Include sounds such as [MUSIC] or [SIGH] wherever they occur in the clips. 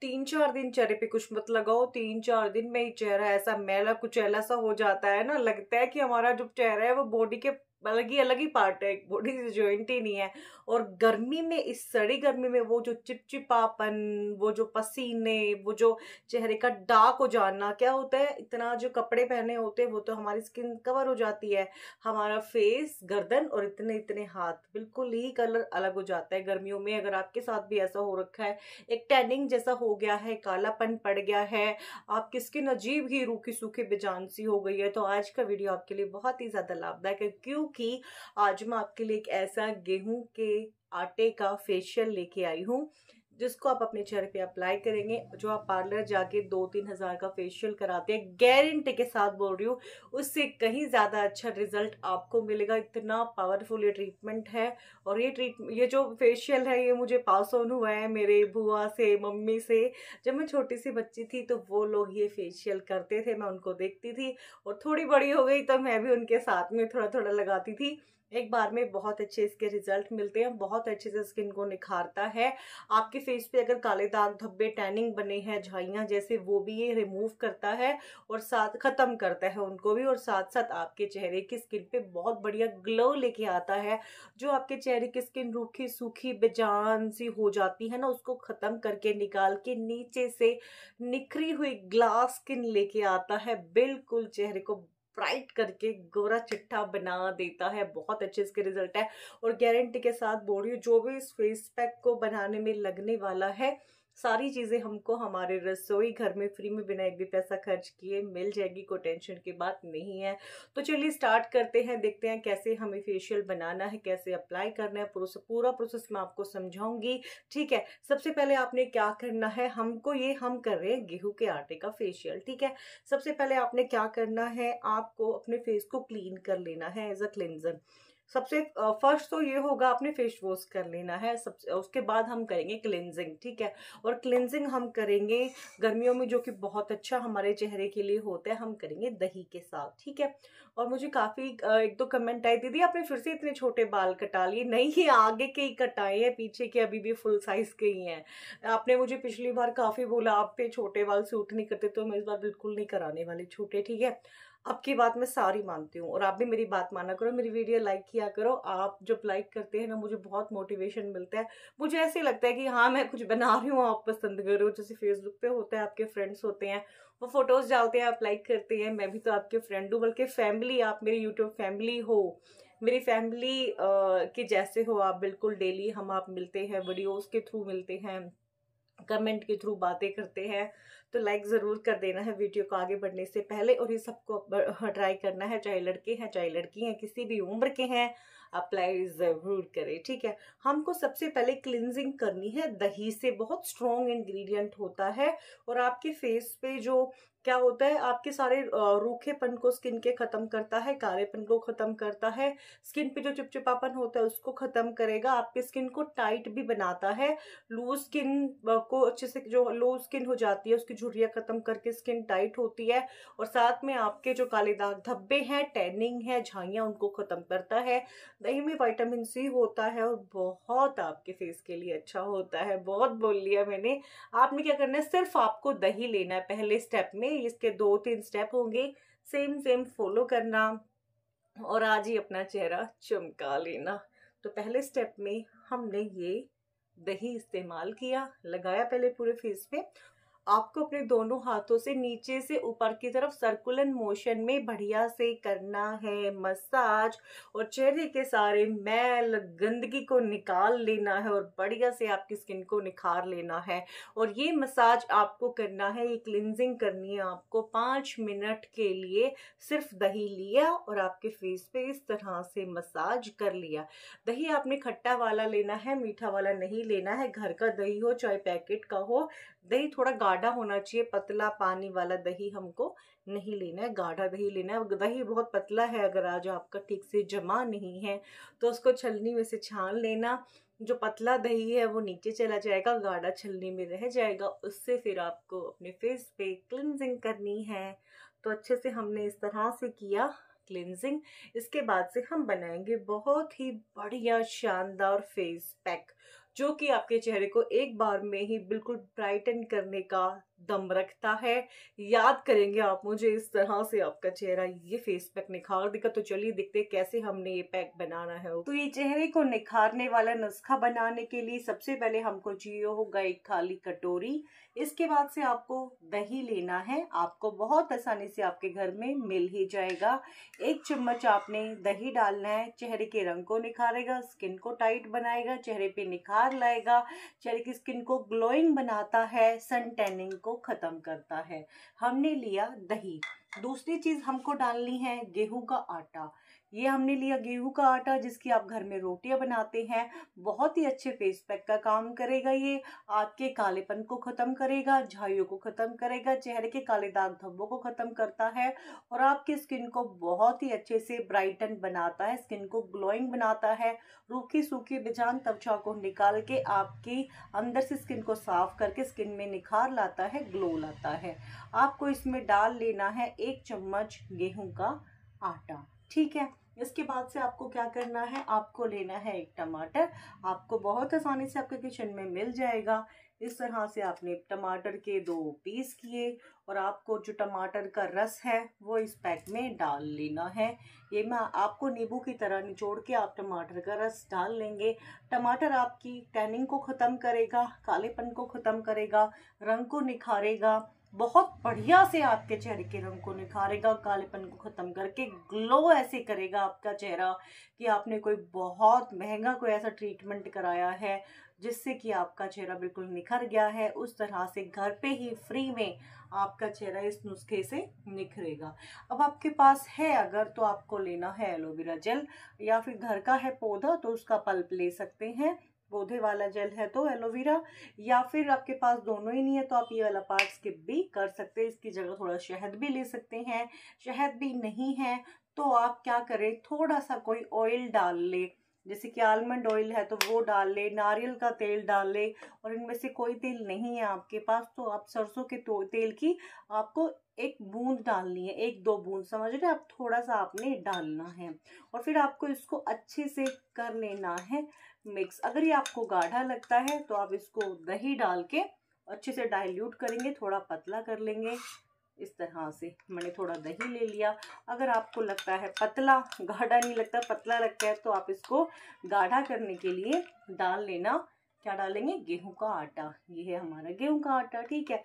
तीन चार दिन चेहरे पे कुछ मत लगाओ तीन चार दिन में ही चेहरा ऐसा मैला कुचैला सा हो जाता है ना लगता है कि हमारा जो चेहरा है वो बॉडी के अलग ही अलग ही पार्ट है बॉडी से ज्वाइंट ही नहीं है और गर्मी में इस सड़ी गर्मी में वो जो चिपचिपापन वो जो पसीने वो जो चेहरे का डार्क हो जाना क्या होता है इतना जो कपड़े पहने होते हैं वो तो हमारी स्किन कवर हो जाती है हमारा फेस गर्दन और इतने इतने हाथ बिल्कुल ही कलर अलग हो जाता है गर्मियों में अगर आपके साथ भी ऐसा हो रखा है एक टैनिंग जैसा हो गया है कालापन पड़ गया है आपकी स्किन अजीब ही रूखी सूखी बेजानसी हो गई है तो आज का वीडियो आपके लिए बहुत ही ज़्यादा लाभदायक है क्यों क्योंकि आज मैं आपके लिए एक ऐसा गेहूं के आटे का फेशियल लेके आई हूँ जिसको आप अपने चेहरे पे अप्लाई करेंगे जो आप पार्लर जाके दो तीन हज़ार का फेशियल कराते हैं गारंटी के साथ बोल रही हूँ उससे कहीं ज़्यादा अच्छा रिजल्ट आपको मिलेगा इतना पावरफुल ये ट्रीटमेंट है और ये ट्रीट ये जो फेशियल है ये मुझे पास ऑन हुआ है मेरे बुआ से मम्मी से जब मैं छोटी सी बच्ची थी तो वो लोग ये फेशियल करते थे मैं उनको देखती थी और थोड़ी बड़ी हो गई तो मैं भी उनके साथ में थोड़ा थोड़ा लगाती थी एक बार में बहुत अच्छे इसके रिजल्ट मिलते हैं बहुत अच्छे से स्किन को निखारता है आपके फेस पे अगर काले दाग धब्बे टैनिंग बने हैं झाइयाँ जैसे वो भी ये रिमूव करता है और साथ ख़त्म करता है उनको भी और साथ साथ आपके चेहरे की स्किन पे बहुत बढ़िया ग्लो लेके आता है जो आपके चेहरे की स्किन रूखी सूखी बेजान सी हो जाती है ना उसको ख़त्म करके निकाल के नीचे से निखरी हुई ग्लास स्किन लेके आता है बिल्कुल चेहरे को ब्राइट करके गोरा चिट्ठा बना देता है बहुत अच्छे इसके रिजल्ट है और गारंटी के साथ बोल रही हूँ जो भी इस फेस पैक को बनाने में लगने वाला है सारी चीज़ें हमको हमारे रसोई घर में फ्री में बिना एक भी पैसा खर्च किए मिल जाएगी कोई टेंशन की बात नहीं है तो चलिए स्टार्ट करते हैं देखते हैं कैसे हमें फेशियल बनाना है कैसे अप्लाई करना है पूरा प्रोसेस मैं आपको समझाऊंगी ठीक है सबसे पहले आपने क्या करना है हमको ये हम कर रहे हैं गेहूँ के आटे का फेशियल ठीक है सबसे पहले आपने क्या करना है आपको अपने फेस को क्लीन कर लेना है एज अ क्लिनजर सबसे फर्स्ट तो ये होगा आपने फेस वॉश कर लेना है सबसे उसके बाद हम करेंगे क्लिनजिंग ठीक है और क्लिनजिंग हम करेंगे गर्मियों में जो कि बहुत अच्छा हमारे चेहरे के लिए होता है हम करेंगे दही के साथ ठीक है और मुझे काफ़ी एक दो कमेंट आई दीदी आपने फिर से इतने छोटे बाल कटा लिए नहीं ये आगे के ही कटाए हैं पीछे के अभी भी फुल साइज़ के ही हैं आपने मुझे पिछली बार काफ़ी बोला आप पे छोटे बाल सूट नहीं करते तो मैं इस बार बिल्कुल नहीं कराने वाले छोटे ठीक है आपकी बात मैं सारी मानती हूँ और आप भी मेरी बात माना करो मेरी वीडियो लाइक किया करो आप जब लाइक करते हैं ना मुझे बहुत मोटिवेशन मिलता है मुझे ऐसे लगता है कि हाँ मैं कुछ बना रही हूँ आप पसंद करो जैसे फेसबुक पे होता है आपके फ्रेंड्स होते हैं वो फोटोज़ डालते हैं आप लाइक करते हैं मैं भी तो आपके फ्रेंड हूँ बल्कि फैमिली आप मेरी यूट्यूब फैमिली हो मेरी फैमिली के जैसे हो आप बिल्कुल डेली हम आप मिलते हैं वीडियोज के थ्रू मिलते हैं कमेंट के थ्रू बातें करते हैं तो लाइक ज़रूर कर देना है वीडियो को आगे बढ़ने से पहले और ये सबको ट्राई करना है चाहे लड़के हैं चाहे लड़की हैं किसी भी उम्र के हैं अप्लाई ज़रूर करें ठीक है हमको सबसे पहले क्लिनजिंग करनी है दही से बहुत स्ट्रॉन्ग इन्ग्रीडियंट होता है और आपके फेस पे जो क्या होता है आपके सारे रूखेपन को स्किन के ख़त्म करता है कालेपन को ख़त्म करता है स्किन पे जो चिपचिपापन होता है उसको ख़त्म करेगा आपके स्किन को टाइट भी बनाता है लूज स्किन को अच्छे से जो लूज स्किन हो जाती है उसकी झुरिया ख़त्म करके स्किन टाइट होती है और साथ में आपके जो काले दाग धब्बे हैं टैनिंग है झाइया उनको ख़त्म करता है दही में वाइटामिन सी होता है और बहुत आपके फेस के लिए अच्छा होता है बहुत बोल लिया मैंने आपने क्या करना है सिर्फ आपको दही लेना है पहले स्टेप में इसके दो तीन स्टेप होंगे सेम सेम फॉलो करना और आज ही अपना चेहरा चमका लेना तो पहले स्टेप में हमने ये दही इस्तेमाल किया लगाया पहले पूरे फेस पे आपको अपने दोनों हाथों से नीचे से ऊपर की तरफ सर्कुलर मोशन में बढ़िया से करना है मसाज और चेहरे के सारे मैल गंदगी को निकाल लेना है और बढ़िया से आपकी स्किन को निखार लेना है और ये मसाज आपको करना है ये क्लिनजिंग करनी है आपको पाँच मिनट के लिए सिर्फ दही लिया और आपके फेस पे इस तरह से मसाज कर लिया दही आपने खट्टा वाला लेना है मीठा वाला नहीं लेना है घर का दही हो चाहे पैकेट का हो दही थोड़ा गाढ़ा होना चाहिए पतला पानी वाला दही हमको नहीं लेना है गाढ़ा दही लेना है दही बहुत पतला है अगर आज आपका ठीक से जमा नहीं है तो उसको छलनी में से छान लेना जो पतला दही है वो नीचे चला जाएगा गाढ़ा छलनी में रह जाएगा उससे फिर आपको अपने फेस पे क्लिनजिंग करनी है तो अच्छे से हमने इस तरह से किया क्लिनजिंग इसके बाद से हम बनाएंगे बहुत ही बढ़िया शानदार फेस पैक जो कि आपके चेहरे को एक बार में ही बिल्कुल ब्राइटन करने का दम रखता है याद करेंगे आप मुझे इस तरह से आपका चेहरा ये फेस पैक निखार देगा तो चलिए देखते हैं कैसे हमने ये पैक बनाना है तो ये चेहरे को निखारने वाला नुस्खा बनाने के लिए सबसे पहले हमको चाहिए होगा एक खाली कटोरी इसके बाद से आपको दही लेना है आपको बहुत आसानी से आपके घर में मिल ही जाएगा एक चम्मच आपने दही डालना है चेहरे के रंग को निखारेगा स्किन को टाइट बनाएगा चेहरे पे निखार लाएगा चेहरे की स्किन को ग्लोइंग बनाता है सन टैनिंग को को ख़त्म करता है हमने लिया दही दूसरी चीज़ हमको डालनी है गेहूं का आटा ये हमने लिया गेहूं का आटा जिसकी आप घर में रोटियां बनाते हैं बहुत ही अच्छे फेस पैक का काम करेगा ये आपके कालेपन को ख़त्म करेगा झाइयों को ख़त्म करेगा चेहरे के काले दाग धब्बों को ख़त्म करता है और आपकी स्किन को बहुत ही अच्छे से ब्राइटन बनाता है स्किन को ग्लोइंग बनाता है रूखी सूखी बेजान त्वचा को निकाल के आपकी अंदर से स्किन को साफ करके स्किन में निखार लाता है ग्लो लाता है आपको इसमें डाल लेना है एक चम्मच गेहूं का आटा ठीक है इसके बाद से आपको क्या करना है आपको लेना है एक टमाटर आपको बहुत आसानी से आपके किचन में मिल जाएगा इस तरह से आपने टमाटर के दो पीस किए और आपको जो टमाटर का रस है वो इस पैक में डाल लेना है ये मैं आपको नींबू की तरह निचोड़ के आप टमाटर का रस डाल लेंगे टमाटर आपकी टैनिंग को ख़त्म करेगा कालेपन को ख़त्म करेगा रंग को निखारेगा बहुत बढ़िया से आपके चेहरे के रंग को निखारेगा कालेपन को ख़त्म करके ग्लो ऐसे करेगा आपका चेहरा कि आपने कोई बहुत महंगा कोई ऐसा ट्रीटमेंट कराया है जिससे कि आपका चेहरा बिल्कुल निखर गया है उस तरह से घर पे ही फ्री में आपका चेहरा इस नुस्खे से निखरेगा अब आपके पास है अगर तो आपको लेना है एलोवेरा जेल या फिर घर का है पौधा तो उसका पल्प ले सकते हैं पौधे वाला जेल है तो एलोवेरा या फिर आपके पास दोनों ही नहीं है तो आप ये वाला पार्ट स्किप भी कर सकते हैं इसकी जगह थोड़ा शहद भी ले सकते हैं शहद भी नहीं है तो आप क्या करें थोड़ा सा कोई ऑयल डाल ले जैसे कि आलमंड ऑयल है तो वो डाल ले नारियल का तेल डाल ले और इनमें से कोई तेल नहीं है आपके पास तो आप सरसों के तो-, तेल की आपको एक बूंद डालनी है एक दो बूंद समझ रहे आप थोड़ा सा आपने डालना है और फिर आपको इसको अच्छे से कर लेना है मिक्स अगर ये आपको गाढ़ा लगता है तो आप इसको दही डाल के अच्छे से डाइल्यूट करेंगे थोड़ा पतला कर लेंगे इस तरह से मैंने थोड़ा दही ले लिया अगर आपको लगता है पतला गाढ़ा नहीं लगता पतला लगता है तो आप इसको गाढ़ा करने के लिए डाल लेना क्या डालेंगे गेहूं का आटा ये है हमारा गेहूं का आटा ठीक है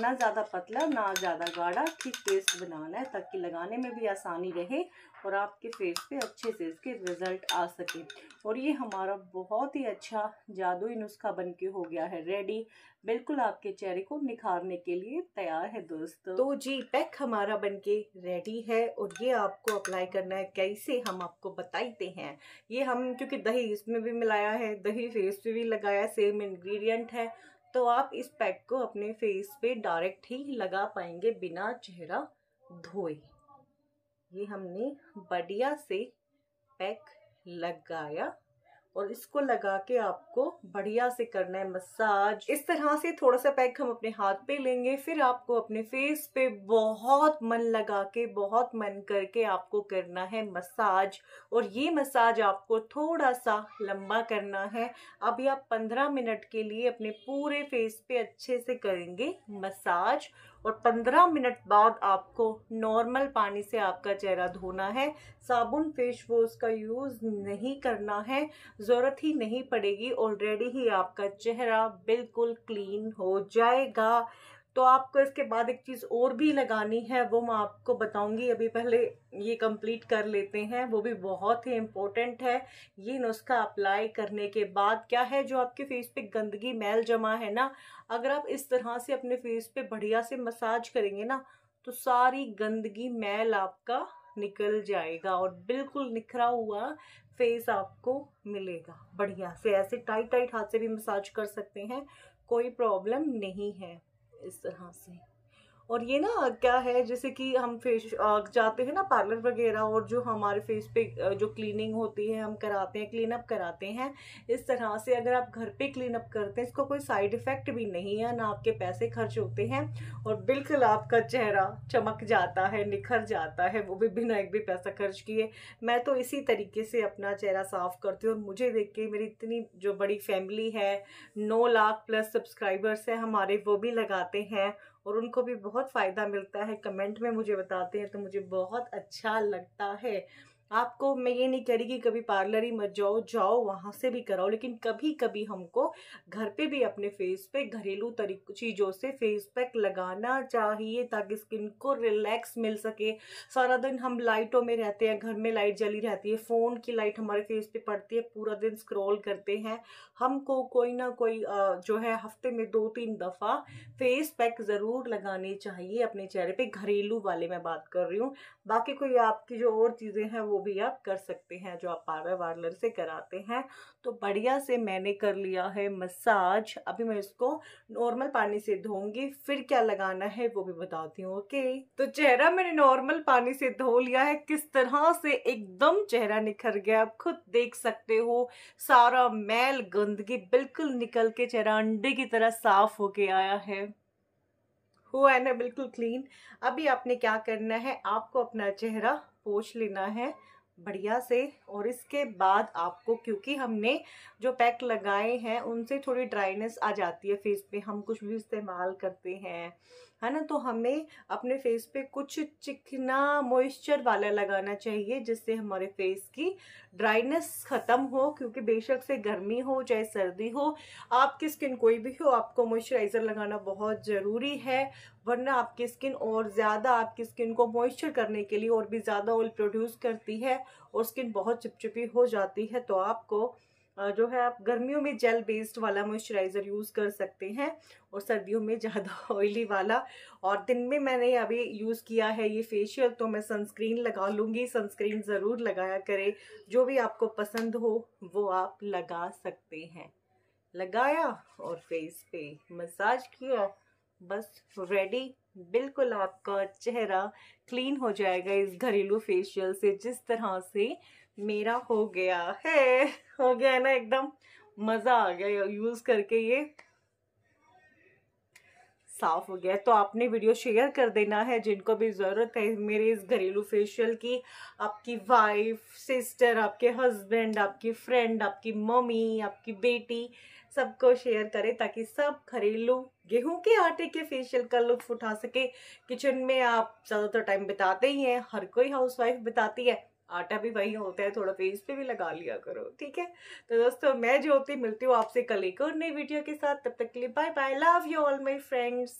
ना ज़्यादा पतला ना ज़्यादा गाढ़ा ठीक पेस्ट बनाना है ताकि लगाने में भी आसानी रहे और आपके फेस पे अच्छे से इसके रिज़ल्ट आ सके और ये हमारा बहुत ही अच्छा जादुई नुस्खा बन के हो गया है रेडी बिल्कुल आपके चेहरे को निखारने के लिए तैयार है दोस्तों तो जी पैक हमारा बन के रेडी है और ये आपको अप्लाई करना है कैसे हम आपको बताते हैं ये हम क्योंकि दही इसमें भी मिलाया है दही फेस पे भी लगाया सेम इन्ग्रीडियंट है तो आप इस पैक को अपने फेस पे डायरेक्ट ही लगा पाएंगे बिना चेहरा धोए ये हमने बढ़िया से पैक लगाया और इसको लगा के आपको बढ़िया से करना है मसाज इस तरह से थोड़ा सा पैक हम अपने हाथ पे लेंगे फिर आपको अपने फेस पे बहुत मन लगा के बहुत मन करके आपको करना है मसाज और ये मसाज आपको थोड़ा सा लंबा करना है अभी आप पंद्रह मिनट के लिए अपने पूरे फेस पे अच्छे से करेंगे मसाज और 15 मिनट बाद आपको नॉर्मल पानी से आपका चेहरा धोना है साबुन फेस वॉश का यूज़ नहीं करना है ज़रूरत ही नहीं पड़ेगी ऑलरेडी ही आपका चेहरा बिल्कुल क्लीन हो जाएगा तो आपको इसके बाद एक चीज़ और भी लगानी है वो मैं आपको बताऊंगी अभी पहले ये कंप्लीट कर लेते हैं वो भी बहुत ही इम्पोर्टेंट है ये नुस्खा अप्लाई करने के बाद क्या है जो आपके फेस पे गंदगी मैल जमा है ना अगर आप इस तरह से अपने फेस पे बढ़िया से मसाज करेंगे ना तो सारी गंदगी मैल आपका निकल जाएगा और बिल्कुल निखरा हुआ फेस आपको मिलेगा बढ़िया से ऐसे टाइट टाइट हाथ से भी मसाज कर सकते हैं कोई प्रॉब्लम नहीं है इस तरह से और ये ना क्या है जैसे कि हम फेस जाते हैं ना पार्लर वगैरह और जो हमारे फेस पे जो क्लीनिंग होती है हम कराते हैं क्लीनअप कराते हैं इस तरह से अगर आप घर पे क्लीन अप करते हैं इसका कोई साइड इफ़ेक्ट भी नहीं है ना आपके पैसे खर्च होते हैं और बिल्कुल आपका चेहरा चमक जाता है निखर जाता है वो भी बिना एक भी पैसा खर्च किए मैं तो इसी तरीके से अपना चेहरा साफ़ करती हूँ और मुझे देख के मेरी इतनी जो बड़ी फैमिली है नौ लाख प्लस सब्सक्राइबर्स है हमारे वो भी लगाते हैं और उनको भी बहुत फ़ायदा मिलता है कमेंट में मुझे बताते हैं तो मुझे बहुत अच्छा लगता है आपको मैं ये नहीं कह रही कि कभी पार्लर ही मत जाओ जाओ वहाँ से भी कराओ लेकिन कभी कभी हमको घर पे भी अपने फेस पे घरेलू तरी चीज़ों से फेस पैक लगाना चाहिए ताकि स्किन को रिलैक्स मिल सके सारा दिन हम लाइटों में रहते हैं घर में लाइट जली रहती है फ़ोन की लाइट हमारे फेस पे पड़ती है पूरा दिन स्क्रॉल करते हैं हमको कोई ना कोई जो है हफ्ते में दो तीन दफ़ा फेस पैक ज़रूर लगाने चाहिए अपने चेहरे पर घरेलू वाले मैं बात कर रही हूँ बाकी कोई आपकी जो और चीज़ें हैं वो वो भी आप कर सकते हैं जो आप पार्लर वार्लर से कराते हैं तो बढ़िया से मैंने कर लिया है मसाज अभी मैं इसको नॉर्मल पानी से धोंगी फिर क्या लगाना है वो भी बताती हूँ ओके तो चेहरा मैंने नॉर्मल पानी से धो लिया है किस तरह से एकदम चेहरा निखर गया आप खुद देख सकते हो सारा मैल गंदगी बिल्कुल निकल के चेहरा अंडे की तरह साफ होके आया है हुआ है ना बिल्कुल क्लीन अभी आपने क्या करना है आपको अपना चेहरा पोछ लेना है बढ़िया से और इसके बाद आपको क्योंकि हमने जो पैक लगाए हैं उनसे थोड़ी ड्राइनेस आ जाती है फेस पे हम कुछ भी इस्तेमाल करते हैं है ना तो हमें अपने फेस पे कुछ चिकना मॉइस्चर वाला लगाना चाहिए जिससे हमारे फेस की ड्राइनेस ख़त्म हो क्योंकि बेशक से गर्मी हो चाहे सर्दी हो आपकी स्किन कोई भी हो आपको मॉइस्चराइज़र लगाना बहुत ज़रूरी है वरना आपकी स्किन और ज़्यादा आपकी स्किन को मॉइस्चर करने के लिए और भी ज़्यादा ऑयल प्रोड्यूस करती है और स्किन बहुत चिपचिपी हो जाती है तो आपको जो है आप गर्मियों में जेल बेस्ड वाला मॉइस्चराइज़र यूज़ कर सकते हैं और सर्दियों में ज़्यादा ऑयली [LAUGHS] वाला और दिन में मैंने अभी यूज़ किया है ये फेशियल तो मैं सनस्क्रीन लगा लूँगी सनस्क्रीन ज़रूर लगाया करें जो भी आपको पसंद हो वो आप लगा सकते हैं लगाया और फेस पे मसाज किया बस रेडी बिल्कुल आपका चेहरा क्लीन हो जाएगा इस घरेलू फेशियल से जिस तरह से मेरा हो गया है हो गया है ना एकदम मज़ा आ गया यूज़ करके ये साफ हो गया तो आपने वीडियो शेयर कर देना है जिनको भी ज़रूरत है मेरे इस घरेलू फेशियल की आपकी वाइफ सिस्टर आपके हस्बैंड आपकी फ्रेंड आपकी मम्मी आपकी बेटी सबको शेयर करें ताकि सब घरेलू गेहूं के आटे के फेशियल का लुत्फ उठा सके किचन में आप ज़्यादातर टाइम बिताते ही हैं हर कोई हाउसवाइफ बिताती है आटा भी वही होता है थोड़ा फेस पे भी लगा लिया करो ठीक है तो दोस्तों मैं होती मिलती हूँ आपसे कल एक और नई वीडियो के साथ तब तक के लिए bye bye love you all my friends